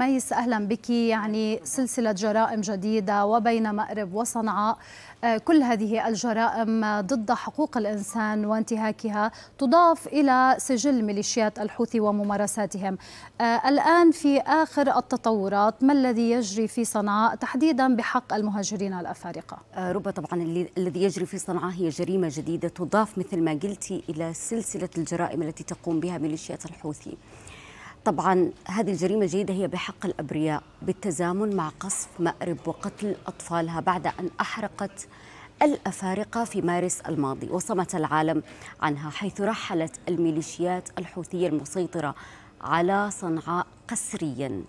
ميس اهلا بك يعني سلسله جرائم جديده وبين مأرب وصنعاء آه، كل هذه الجرائم ضد حقوق الانسان وانتهاكها تضاف الى سجل ميليشيات الحوثي وممارساتهم آه، الان في اخر التطورات ما الذي يجري في صنعاء تحديدا بحق المهاجرين الافارقه آه، ربما طبعا الذي يجري في صنعاء هي جريمه جديده تضاف مثل ما قلتي الى سلسله الجرائم التي تقوم بها ميليشيات الحوثي طبعا هذه الجريمة الجديدة هي بحق الأبرياء بالتزامن مع قصف مأرب وقتل أطفالها بعد أن أحرقت الأفارقة في مارس الماضي وصمت العالم عنها حيث رحلت الميليشيات الحوثية المسيطرة على صنعاء قسريا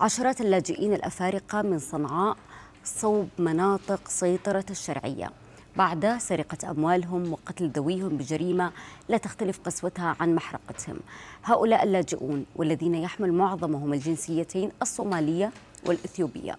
عشرات اللاجئين الأفارقة من صنعاء صوب مناطق سيطرة الشرعية بعد سرقة أموالهم وقتل ذويهم بجريمة لا تختلف قسوتها عن محرقتهم هؤلاء اللاجئون والذين يحمل معظمهم الجنسيتين الصومالية والإثيوبية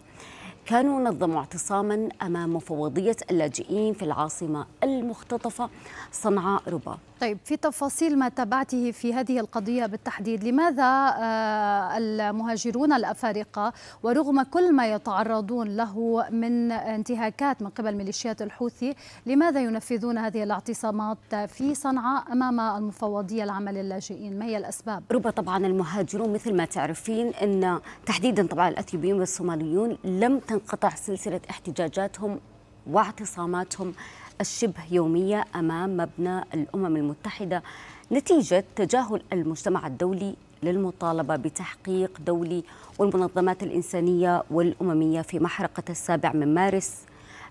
كانوا نظموا اعتصاما أمام مفوضية اللاجئين في العاصمة المختطفة صنعاء ربا طيب في تفاصيل ما تابعته في هذه القضية بالتحديد لماذا آه، المهاجرون الأفارقة ورغم كل ما يتعرضون له من انتهاكات من قبل ميليشيات الحوثي لماذا ينفذون هذه الاعتصامات في صنعاء أمام المفوضية العامة للاجئين ما هي الأسباب؟ ربما طبعا المهاجرون مثل ما تعرفين أن تحديدا طبعا الأثيوبيون والصوماليون لم تنقطع سلسلة احتجاجاتهم واعتصاماتهم الشبه يومية أمام مبنى الأمم المتحدة نتيجة تجاهل المجتمع الدولي للمطالبة بتحقيق دولي والمنظمات الإنسانية والأممية في محرقة السابع من مارس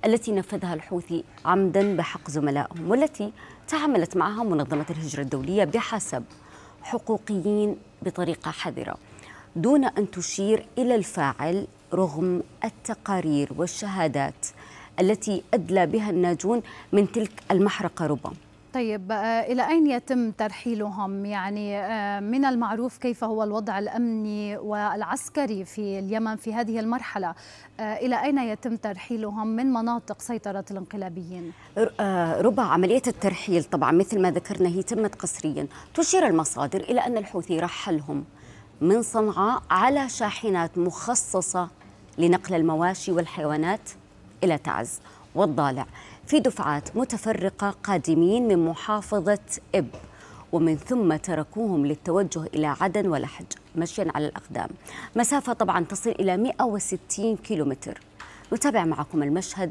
التي نفذها الحوثي عمدا بحق زملائهم والتي تعاملت معها منظمة الهجرة الدولية بحسب حقوقيين بطريقة حذرة دون أن تشير إلى الفاعل رغم التقارير والشهادات التي أدلى بها الناجون من تلك المحرقة ربما طيب آه، إلى أين يتم ترحيلهم يعني آه، من المعروف كيف هو الوضع الأمني والعسكري في اليمن في هذه المرحلة آه، إلى أين يتم ترحيلهم من مناطق سيطرة الانقلابيين ربع عملية الترحيل طبعا مثل ما ذكرنا هي تمت قسريا تشير المصادر إلى أن الحوثي رحلهم من صنعاء على شاحنات مخصصة لنقل المواشي والحيوانات إلى تعز والضالع في دفعات متفرقة قادمين من محافظة إب ومن ثم تركوهم للتوجه إلى عدن ولحج مشيا على الأقدام مسافة طبعا تصل إلى 160 كيلومتر نتابع معكم المشهد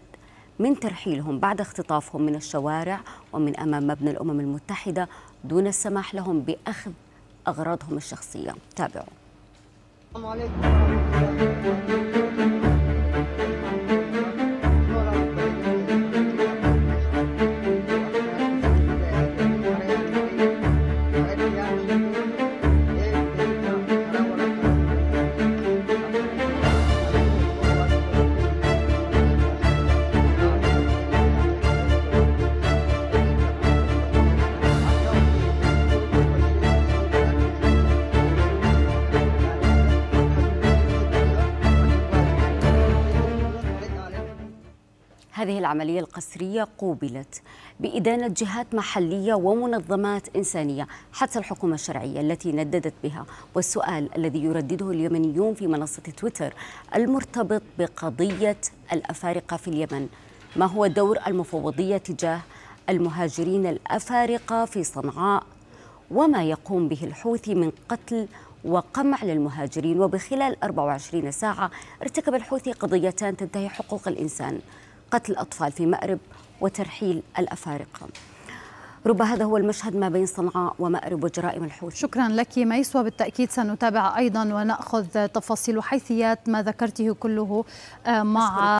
من ترحيلهم بعد اختطافهم من الشوارع ومن أمام مبنى الأمم المتحدة دون السماح لهم بأخذ أغراضهم الشخصية تابعوا السلام عليكم هذه العملية القسرية قوبلت بإدانة جهات محلية ومنظمات إنسانية حتى الحكومة الشرعية التي نددت بها والسؤال الذي يردده اليمنيون في منصة تويتر المرتبط بقضية الأفارقة في اليمن ما هو دور المفوضية تجاه المهاجرين الأفارقة في صنعاء وما يقوم به الحوثي من قتل وقمع للمهاجرين وبخلال 24 ساعة ارتكب الحوثي قضيتان تنتهي حقوق الإنسان قتل الأطفال في مأرب وترحيل الأفارقة رب هذا هو المشهد ما بين صنعاء ومأرب وجرائم الحوثي شكرا لك ميس وبالتأكيد سنتابع أيضا ونأخذ تفاصيل وحيثيات ما ذكرته كله آه، مع